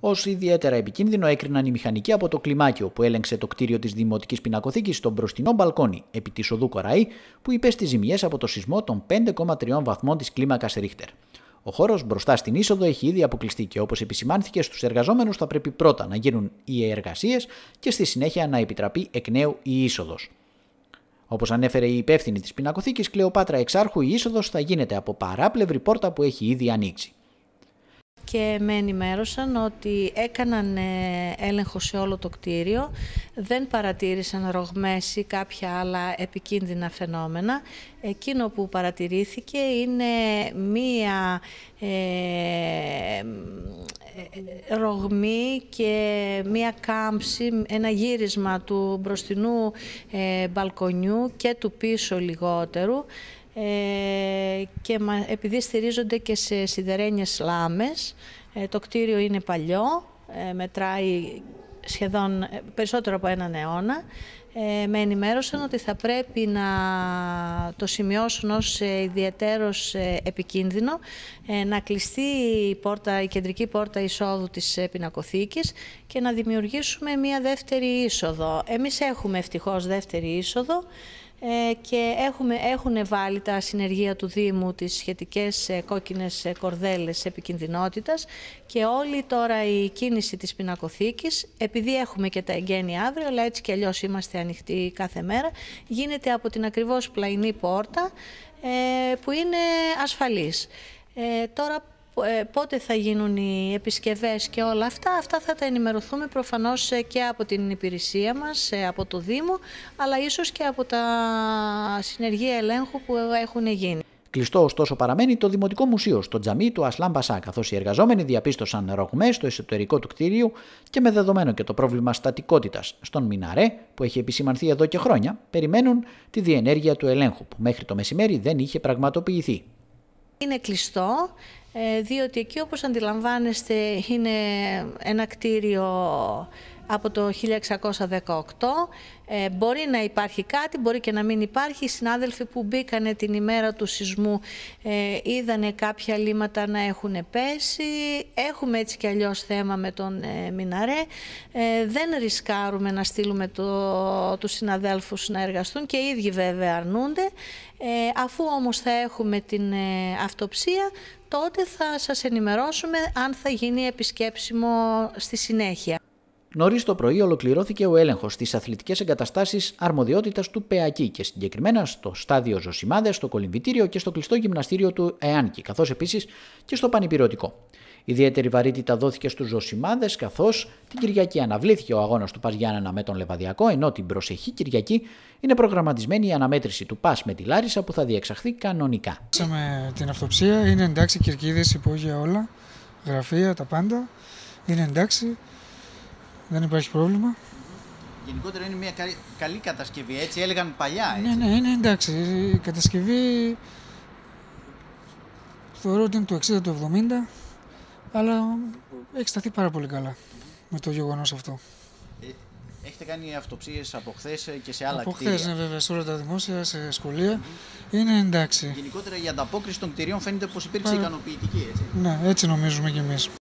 Ως ιδιαίτερα επικίνδυνο έκριναν οι μηχανικοί από το κλιμάκιο που έλεγξε το κτίριο της Δημοτικής Πινακοθήκης στον μπροστινό μπαλκόνι, επί της οδού Κοραή, που υπέστη ζημιές από το σεισμό των 5,3 βαθμών της κλίμακας Ρίχτερ. Ο χώρος μπροστά στην είσοδο έχει ήδη αποκλειστεί και όπως επισημάνθηκε στους εργαζόμενους, θα πρέπει πρώτα να γίνουν οι εργασίες και στη συνέχεια να επιτραπεί εκ νέου η είσοδος. Όπως ανέφερε η υπεύθυνη της πινακοθήκης Κλεοπάτρα Εξάρχου, η είσοδος θα γίνεται από παράπλευρη πόρτα που έχει ήδη ανοίξει και με ενημέρωσαν ότι έκαναν ε, έλεγχο σε όλο το κτίριο, δεν παρατήρησαν ρογμές ή κάποια άλλα επικίνδυνα φαινόμενα. Εκείνο που παρατηρήθηκε είναι μία ε, ε, ρογμή και μία κάμψη, ένα γύρισμα του μπροστινού μπαλκονιού και του πίσω λιγότερου ε, και επειδή στηρίζονται και σε σιδερένιες λάμες, ε, το κτίριο είναι παλιό, ε, μετράει σχεδόν περισσότερο από έναν αιώνα, ε, με ενημέρωσαν ότι θα πρέπει να το σημειώσουν ως ιδιαίτερος επικίνδυνο, να κλειστεί η, πόρτα, η κεντρική πόρτα εισόδου της πινακοθήκης και να δημιουργήσουμε μία δεύτερη είσοδο. Εμείς έχουμε ευτυχώς δεύτερη είσοδο, ε, και έχουμε, έχουν βάλει τα συνεργεία του Δήμου τις σχετικές ε, κόκκινες ε, κορδέλες επικινδυνότητας και όλη τώρα η κίνηση της πινακοθήκης, επειδή έχουμε και τα εγγένεια αύριο, αλλά έτσι και αλλιώς είμαστε ανοιχτοί κάθε μέρα, γίνεται από την ακριβώς πλαϊνή πόρτα που είναι ασφαλής. τώρα ε, πότε θα γίνουν οι επισκευές και όλα αυτά, αυτά θα τα ενημερωθούμε προφανώς ε, και από την υπηρεσία μας, ε, από το Δήμο, αλλά ίσως και από τα συνεργεία ελέγχου που έχουν γίνει. Κλειστό ωστόσο παραμένει το Δημοτικό Μουσείο στο τζαμί του Ασλάν Πασά, καθώς οι εργαζόμενοι διαπίστωσαν ρογμές στο εσωτερικό του κτίριου και με δεδομένο και το πρόβλημα στατικότητας στον Μιναρέ, που έχει επισημανθεί εδώ και χρόνια, περιμένουν τη διενέργεια του ελέγχου, που μέχρι το μεσημέρι δεν είχε πραγματοποιηθεί. Είναι κλειστό. Ε, διότι εκεί όπως αντιλαμβάνεστε είναι ένα κτίριο από το 1618. Ε, μπορεί να υπάρχει κάτι, μπορεί και να μην υπάρχει. Οι συνάδελφοι που μπήκανε την ημέρα του σεισμού ε, είδανε κάποια λίματα να έχουν πέσει. Έχουμε έτσι και αλλιώς θέμα με τον ε, Μιναρέ. δεν ρισκάρουμε να στείλουμε το, τους συναδέλφους να εργαστούν και οι ίδιοι βέβαια αρνούνται. αφού όμως θα έχουμε την αυτοψία τότε θα σας ενημερώσουμε αν θα γίνει επισκέψιμο στη συνέχεια. Νωρίς το πρωί ολοκληρώθηκε ο έλεγχος στις αθλητικές εγκαταστάσεις αρμοδιότητας του ΠΕΑΚΙ και συγκεκριμένα στο στάδιο Ζωσιμάδες, στο κολυμβητήριο και στο κλειστό γυμναστήριο του ΕΑΝΚΙ, καθώς επίσης και στο πανυπηρωτικό. Ιδιαίτερη βαρύτητα δόθηκε στους Ζωσιμάδες, καθώς την Κυριακή αναβλήθηκε ο αγώνας του Πας με τον Λεβαδιακό, ενώ την προσεχή Κυριακή είναι προγραμματισμένη η αναμέτρηση του Πας με τη Λάρισα που θα διεξαχθεί κανονικά. Είσαμε την αυτοψία, είναι εντάξει κερκίδε, υπόγεια όλα, γραφεία, τα πάντα. Είναι εντάξει, δεν υπάρχει πρόβλημα. Γενικότερα είναι μια καλή κατασκευή, έτσι έλεγαν παλιά. Έτσι. Ναι, ναι, είναι εντάξει. Η κατασκευή θεωρώ ότι είναι του 60 70. Αλλά έχεις σταθεί πάρα πολύ καλά με το γεγονός αυτό. Ε, έχετε κάνει αυτοψίες από χθες και σε άλλα κτίρια. Από χθες, ναι, βέβαια, σε όλα τα δημόσια, σε σχολεία. Είναι εντάξει. Γενικότερα η ανταπόκριση των κτηρίων φαίνεται πως υπήρξε ικανοποιητική, έτσι. Ναι, έτσι νομίζουμε κι εμείς.